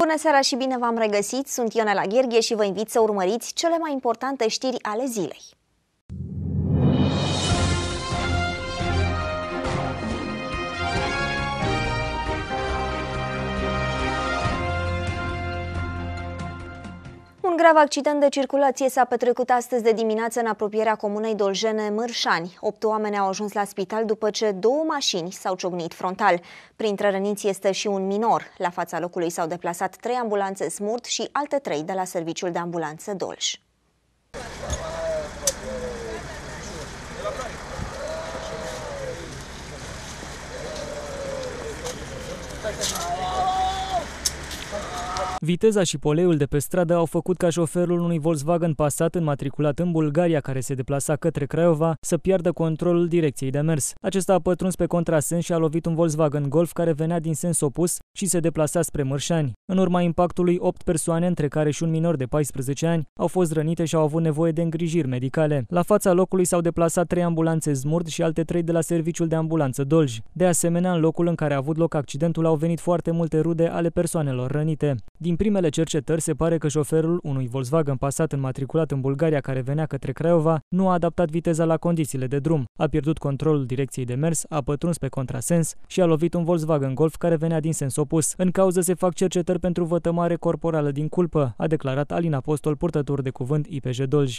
Bună seara și bine v-am regăsit! Sunt Ionela Gherghe și vă invit să urmăriți cele mai importante știri ale zilei. grav accident de circulație s-a petrecut astăzi de dimineață în apropierea comunei Doljene, Mârșani. Opt oameni au ajuns la spital după ce două mașini s-au ciocnit frontal. Printre răniți este și un minor. La fața locului s-au deplasat trei ambulanțe smurt și alte trei de la serviciul de ambulanță Dolj. Thank you. Viteza și poleiul de pe stradă au făcut ca șoferul unui Volkswagen Passat înmatriculat în Bulgaria, care se deplasa către Craiova, să piardă controlul direcției de mers. Acesta a pătruns pe contrasens și a lovit un Volkswagen Golf care venea din sens opus și se deplasa spre Mărșani. În urma impactului, 8 persoane, între care și un minor de 14 ani, au fost rănite și au avut nevoie de îngrijiri medicale. La fața locului s-au deplasat trei ambulanțe Zmurd și alte trei de la serviciul de ambulanță Dolj. De asemenea, în locul în care a avut loc accidentul au venit foarte multe rude ale persoanelor rănite. Din primele cercetări se pare că șoferul unui Volkswagen Passat înmatriculat în Bulgaria care venea către Craiova nu a adaptat viteza la condițiile de drum, a pierdut controlul direcției de mers, a pătruns pe contrasens și a lovit un Volkswagen Golf care venea din sens opus. În cauză se fac cercetări pentru vătămare corporală din culpă, a declarat Alina Apostol, purtător de cuvânt IPJ Dolj.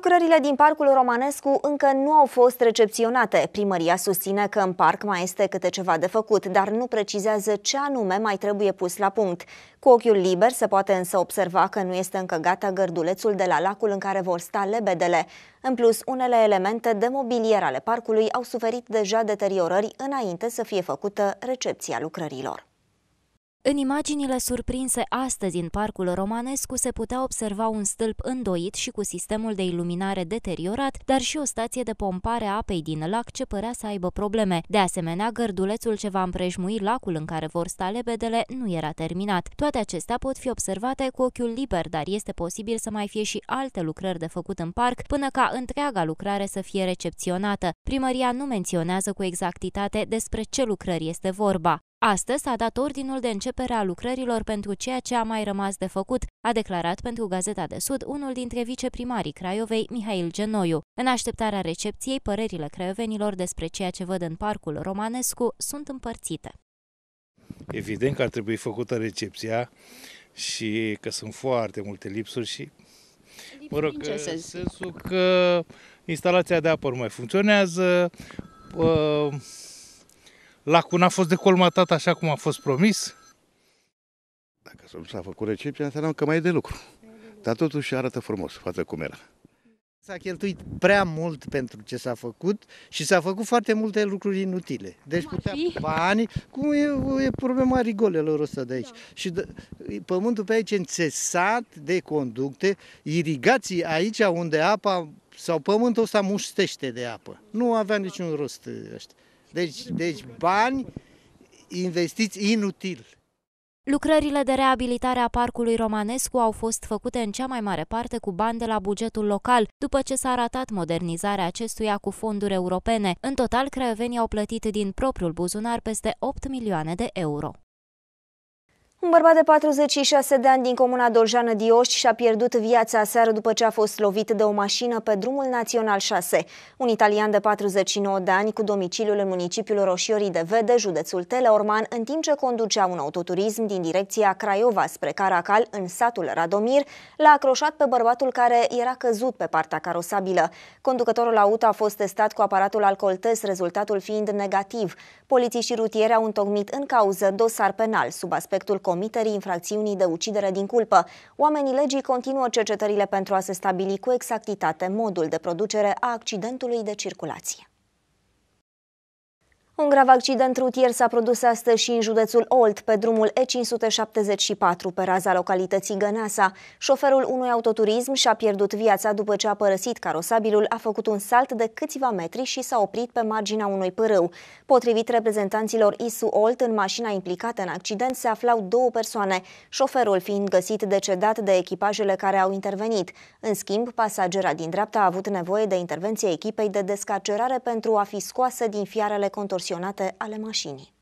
Lucrările din Parcul Romanescu încă nu au fost recepționate. Primăria susține că în parc mai este câte ceva de făcut, dar nu precizează ce anume mai trebuie pus la punct. Cu ochiul liber se poate însă observa că nu este încă gata gărdulețul de la lacul în care vor sta lebedele. În plus, unele elemente de mobilier ale parcului au suferit deja deteriorări înainte să fie făcută recepția lucrărilor. În imaginile surprinse astăzi în Parcul Romanescu se putea observa un stâlp îndoit și cu sistemul de iluminare deteriorat, dar și o stație de pompare a apei din lac ce părea să aibă probleme. De asemenea, gărdulețul ce va împrejmui lacul în care vor sta lebedele nu era terminat. Toate acestea pot fi observate cu ochiul liber, dar este posibil să mai fie și alte lucrări de făcut în parc până ca întreaga lucrare să fie recepționată. Primăria nu menționează cu exactitate despre ce lucrări este vorba. Astăzi s-a dat ordinul de începere a lucrărilor pentru ceea ce a mai rămas de făcut, a declarat pentru Gazeta de Sud unul dintre viceprimarii Craiovei, Mihail Genoiu. În așteptarea recepției, părerile craiovenilor despre ceea ce văd în parcul romanescu sunt împărțite. Evident că ar trebui făcută recepția și că sunt foarte multe lipsuri și Mă rog, în sens? sensul că instalația de apă nu mai funcționează, uh, Lacul n-a fost decolmatat așa cum a fost promis? Dacă s-a făcut recepția, înseamnă că mai e de lucru. Dar totuși arată frumos față cum era. S-a cheltuit prea mult pentru ce s-a făcut și s-a făcut foarte multe lucruri inutile. Deci putea bani, cum e, e problema rigolelor ăsta de aici. Da. Și de, pământul pe aici înțesat de conducte, irigații aici unde apa sau pământul ăsta muștește de apă. Nu avea niciun rost ăștia. Deci, deci bani investiți inutil. Lucrările de reabilitare a parcului Romanescu au fost făcute în cea mai mare parte cu bani de la bugetul local, după ce s-a ratat modernizarea acestuia cu fonduri europene. În total, craiovenii au plătit din propriul buzunar peste 8 milioane de euro. Un bărbat de 46 de ani din comuna Doljană Dioști și-a pierdut viața aseară după ce a fost lovit de o mașină pe drumul național 6. Un italian de 49 de ani cu domiciliul în municipiul Roșiorii de Vede, județul Teleorman, în timp ce conducea un autoturism din direcția Craiova spre Caracal, în satul Radomir, l-a acroșat pe bărbatul care era căzut pe partea carosabilă. Conducătorul auto a fost testat cu aparatul alcool test, rezultatul fiind negativ. Polițiștii rutieri au întocmit în cauză dosar penal sub aspectul comiterii infracțiunii de ucidere din culpă. Oamenii legii continuă cercetările pentru a se stabili cu exactitate modul de producere a accidentului de circulație. Un grav accident rutier s-a produs astăzi și în județul Olt, pe drumul E574, pe raza localității Gănasa. Șoferul unui autoturism și-a pierdut viața după ce a părăsit carosabilul, a făcut un salt de câțiva metri și s-a oprit pe marginea unui pârâu. Potrivit reprezentanților ISU Olt, în mașina implicată în accident se aflau două persoane, șoferul fiind găsit decedat de echipajele care au intervenit. În schimb, pasagera din dreapta a avut nevoie de intervenție echipei de descarcerare pentru a fi scoasă din fiarele contorsionate tensionate ale mașinii.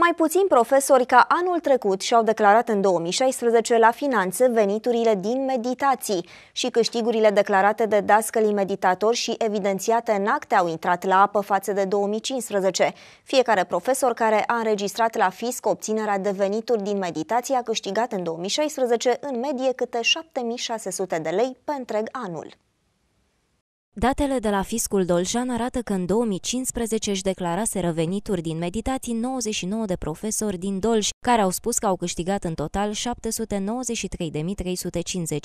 Mai puțin profesori ca anul trecut și-au declarat în 2016 la finanțe veniturile din meditații și câștigurile declarate de dascălii meditatori și evidențiate în acte au intrat la apă față de 2015. Fiecare profesor care a înregistrat la fisc obținerea de venituri din meditații a câștigat în 2016 în medie câte 7600 de lei pe întreg anul. Datele de la fiscul Doljan arată că în 2015 își declarase revenituri din meditații 99 de profesori din Dolj, care au spus că au câștigat în total 793.350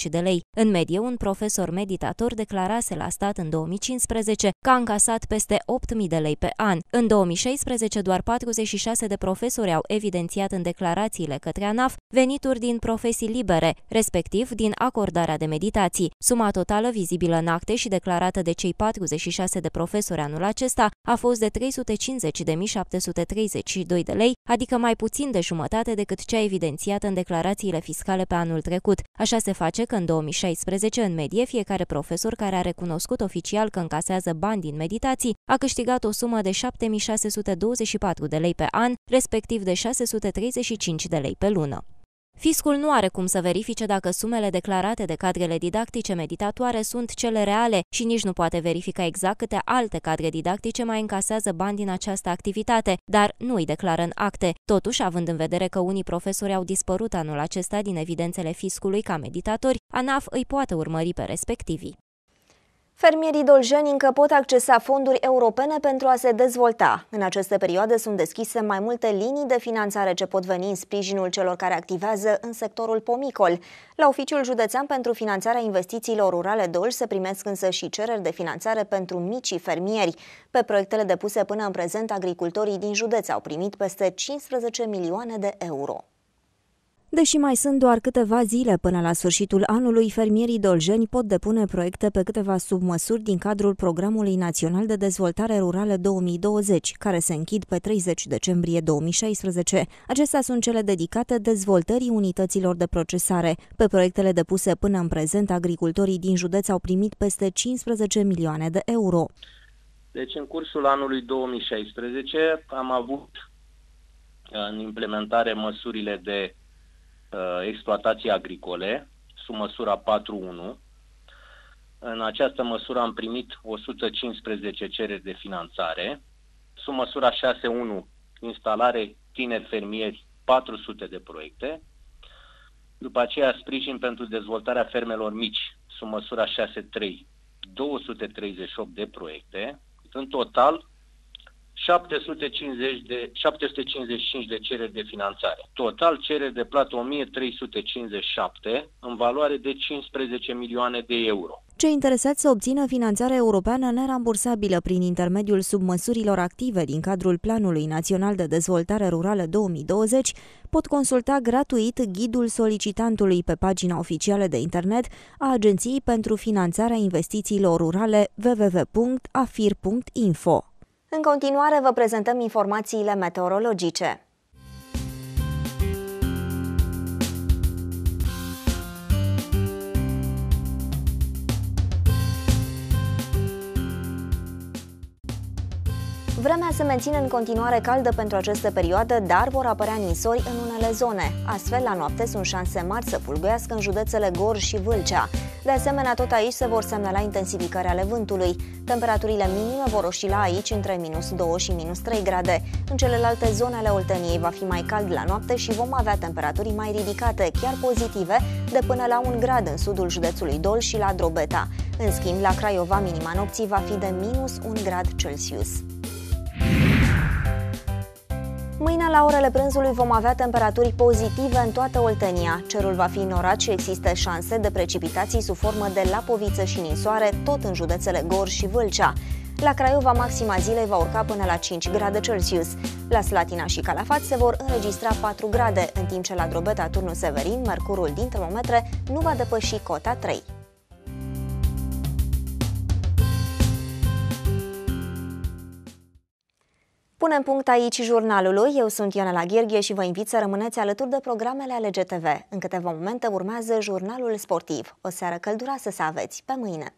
de lei. În medie, un profesor meditator declarase la stat în 2015 că a încasat peste 8.000 de lei pe an. În 2016, doar 46 de profesori au evidențiat în declarațiile către ANAF venituri din profesii libere, respectiv din acordarea de meditații. Suma totală vizibilă în acte și declarată de cei 46 de profesori anul acesta a fost de 350.732 de lei, adică mai puțin de jumătate decât cea evidențiată în declarațiile fiscale pe anul trecut. Așa se face că în 2016, în medie, fiecare profesor care a recunoscut oficial că încasează bani din meditații a câștigat o sumă de 7624 de lei pe an, respectiv de 635 de lei pe lună. Fiscul nu are cum să verifice dacă sumele declarate de cadrele didactice meditatoare sunt cele reale și nici nu poate verifica exact câte alte cadre didactice mai încasează bani din această activitate, dar nu îi declară în acte. Totuși, având în vedere că unii profesori au dispărut anul acesta din evidențele fiscului ca meditatori, ANAF îi poate urmări pe respectivii. Fermierii doljeni încă pot accesa fonduri europene pentru a se dezvolta. În aceste perioade sunt deschise mai multe linii de finanțare ce pot veni în sprijinul celor care activează în sectorul pomicol. La Oficiul Județean pentru Finanțarea Investițiilor Rurale Dolj se primesc însă și cereri de finanțare pentru micii fermieri. Pe proiectele depuse până în prezent, agricultorii din județ au primit peste 15 milioane de euro. Deși mai sunt doar câteva zile până la sfârșitul anului, fermierii dolgeni pot depune proiecte pe câteva submăsuri din cadrul Programului Național de Dezvoltare Rurală 2020, care se închid pe 30 decembrie 2016. Acestea sunt cele dedicate dezvoltării unităților de procesare. Pe proiectele depuse până în prezent, agricultorii din județ au primit peste 15 milioane de euro. Deci, în cursul anului 2016 am avut în implementare măsurile de Uh, exploatații agricole, sub măsura 4.1. În această măsură am primit 115 cereri de finanțare, sub măsura 6.1, instalare tineri fermieri 400 de proiecte, după aceea sprijin pentru dezvoltarea fermelor mici, sub măsura 6.3, 238 de proiecte, în total 750 de, 755 de cereri de finanțare. Total cereri de plată 1357 în valoare de 15 milioane de euro. Cei interesați să obțină finanțare europeană nerambursabilă prin intermediul submăsurilor active din cadrul Planului Național de Dezvoltare Rurală 2020 pot consulta gratuit ghidul solicitantului pe pagina oficială de internet a Agenției pentru Finanțarea Investițiilor Rurale www.afir.info. În continuare vă prezentăm informațiile meteorologice. Vremea se menține în continuare caldă pentru această perioadă, dar vor apărea nisori în unele zone. Astfel, la noapte sunt șanse mari să fulguiască în județele Gor și Vâlcea. De asemenea, tot aici se vor semnala intensificări ale vântului. Temperaturile minime vor oscila aici între minus 2 și minus 3 grade. În celelalte zone ale Olteniei va fi mai cald la noapte și vom avea temperaturi mai ridicate, chiar pozitive, de până la 1 grad în sudul județului Dol și la Drobeta. În schimb, la Craiova, minima nopții va fi de minus 1 grad Celsius. Mâine, la orele prânzului, vom avea temperaturi pozitive în toată Oltenia. Cerul va fi norat și există șanse de precipitații sub formă de lapoviță și ninsoare, tot în județele Gor și Vâlcea. La Craiova, maxima zilei va urca până la 5 grade Celsius. La Slatina și Calafat se vor înregistra 4 grade, în timp ce la Drobeta, Turnul Severin, mercurul din termometre nu va depăși cota 3. Punem punct aici jurnalului. Eu sunt Ionela Gherghe și vă invit să rămâneți alături de programele ale GTV. În câteva momente urmează jurnalul sportiv. O seară călduroasă să aveți. Pe mâine!